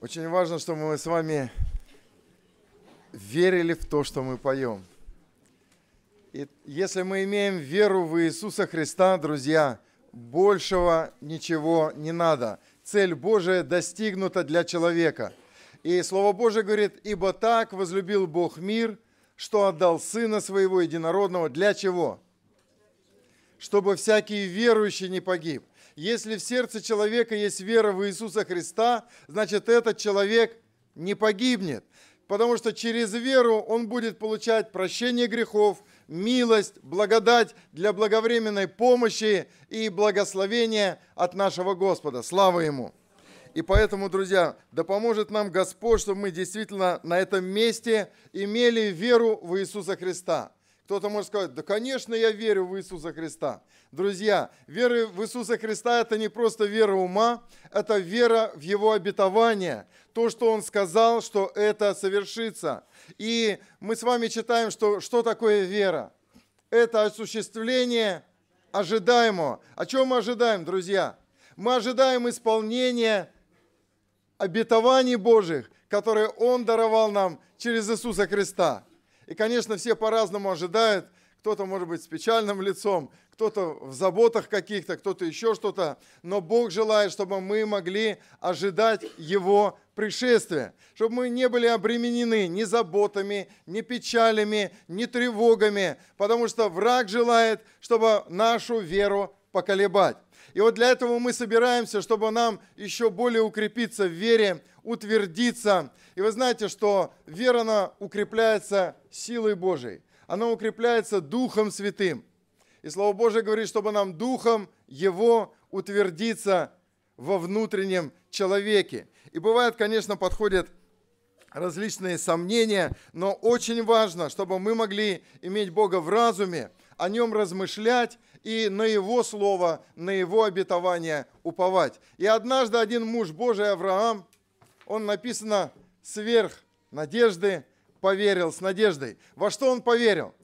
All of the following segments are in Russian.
Очень важно, чтобы мы с вами верили в то, что мы поем. И если мы имеем веру в Иисуса Христа, друзья, большего ничего не надо. Цель Божия достигнута для человека. И Слово Божие говорит, ибо так возлюбил Бог мир, что отдал Сына Своего Единородного. Для чего? чтобы всякий верующий не погиб. Если в сердце человека есть вера в Иисуса Христа, значит этот человек не погибнет, потому что через веру он будет получать прощение грехов, милость, благодать для благовременной помощи и благословения от нашего Господа. Слава Ему! И поэтому, друзья, да поможет нам Господь, чтобы мы действительно на этом месте имели веру в Иисуса Христа – кто-то может сказать, да, конечно, я верю в Иисуса Христа. Друзья, вера в Иисуса Христа – это не просто вера ума, это вера в Его обетование, то, что Он сказал, что это совершится. И мы с вами читаем, что, что такое вера. Это осуществление ожидаемого. О чем мы ожидаем, друзья? Мы ожидаем исполнения обетований Божьих, которые Он даровал нам через Иисуса Христа – и, конечно, все по-разному ожидают. Кто-то, может быть, с печальным лицом, кто-то в заботах каких-то, кто-то еще что-то. Но Бог желает, чтобы мы могли ожидать Его пришествия, чтобы мы не были обременены ни заботами, ни печалями, ни тревогами, потому что враг желает, чтобы нашу веру поколебать. И вот для этого мы собираемся, чтобы нам еще более укрепиться в вере, утвердиться. И вы знаете, что вера, она укрепляется силой Божией. Она укрепляется Духом Святым. И Слово Божие говорит, чтобы нам Духом Его утвердиться во внутреннем человеке. И бывает, конечно, подходят различные сомнения, но очень важно, чтобы мы могли иметь Бога в разуме, о нем размышлять и на его слово, на его обетование уповать. И однажды один муж Божий Авраам, он написано сверх надежды, поверил с надеждой. Во что он поверил?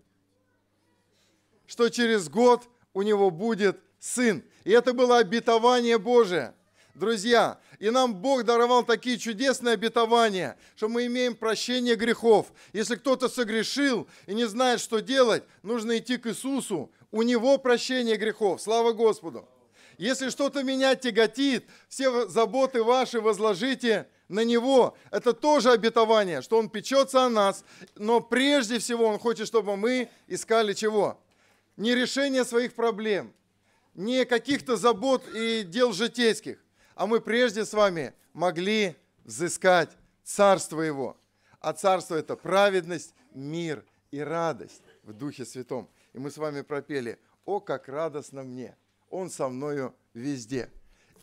Что через год у него будет сын. И это было обетование Божие. Друзья, и нам Бог даровал такие чудесные обетования, что мы имеем прощение грехов. Если кто-то согрешил и не знает, что делать, нужно идти к Иисусу. У него прощение грехов. Слава Господу. Если что-то меня тяготит, все заботы ваши возложите на Него. Это тоже обетование, что Он печется о нас, но прежде всего Он хочет, чтобы мы искали чего? Не решение своих проблем, не каких-то забот и дел житейских, а мы прежде с вами могли взыскать Царство Его. А Царство – это праведность, мир и радость в Духе Святом. И мы с вами пропели «О, как радостно мне! Он со мною везде!»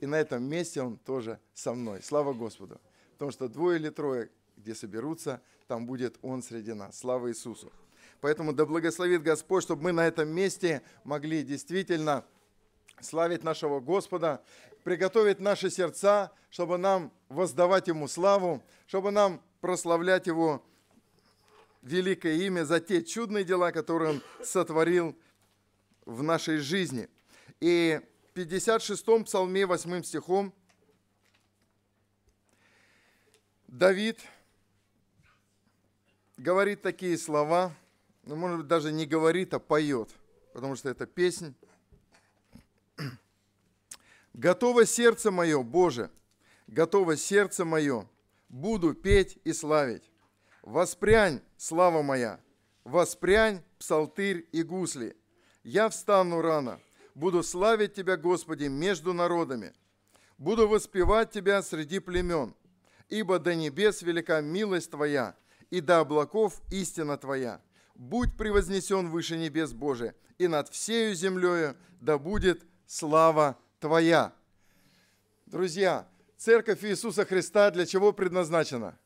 И на этом месте Он тоже со мной. Слава Господу! Потому что двое или трое, где соберутся, там будет Он среди нас. Слава Иисусу! Поэтому да благословит Господь, чтобы мы на этом месте могли действительно славить нашего Господа, приготовить наши сердца, чтобы нам воздавать Ему славу, чтобы нам прославлять Его великое имя за те чудные дела, которые Он сотворил в нашей жизни. И в 56-м псалме 8 стихом Давид говорит такие слова, ну, может быть, даже не говорит, а поет, потому что это песнь. «Готово сердце мое, Боже, готово сердце мое, буду петь и славить». Воспрянь, слава моя, воспрянь, псалтырь и гусли. Я встану рано, буду славить Тебя, Господи, между народами. Буду воспевать Тебя среди племен, ибо до небес велика милость Твоя, и до облаков истина Твоя. Будь превознесен выше небес Божия, и над всею землею да будет слава Твоя. Друзья, Церковь Иисуса Христа для чего предназначена?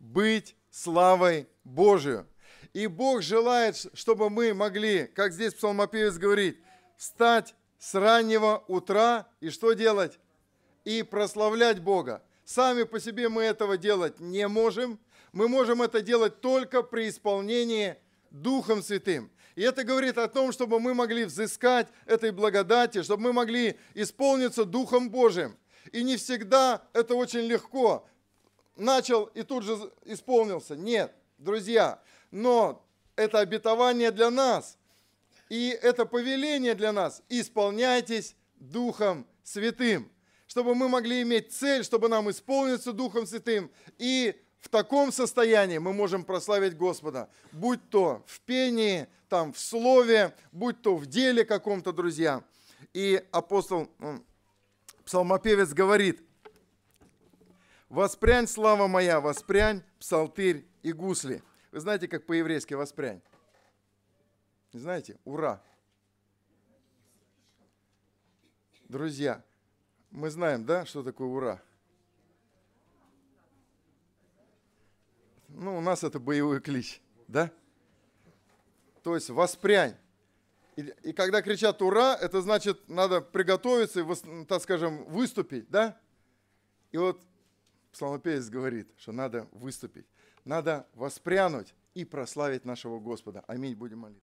Быть славой Божию. И Бог желает, чтобы мы могли, как здесь псалмопевец говорит, встать с раннего утра и что делать? И прославлять Бога. Сами по себе мы этого делать не можем. Мы можем это делать только при исполнении Духом Святым. И это говорит о том, чтобы мы могли взыскать этой благодати, чтобы мы могли исполниться Духом Божьим. И не всегда это очень легко, начал и тут же исполнился. Нет, друзья, но это обетование для нас, и это повеление для нас. Исполняйтесь Духом Святым, чтобы мы могли иметь цель, чтобы нам исполниться Духом Святым. И в таком состоянии мы можем прославить Господа, будь то в пении, там, в слове, будь то в деле каком-то, друзья. И апостол, псалмопевец говорит – Воспрянь, слава моя, воспрянь, псалтырь и гусли. Вы знаете, как по-еврейски воспрянь? Не знаете? Ура! Друзья, мы знаем, да, что такое ура? Ну, у нас это боевой клич, да? То есть воспрянь. И, и когда кричат «Ура!», это значит, надо приготовиться и, так скажем, выступить, да? И вот псалмопевец говорит, что надо выступить, надо воспрянуть и прославить нашего Господа. Аминь. Будем молиться.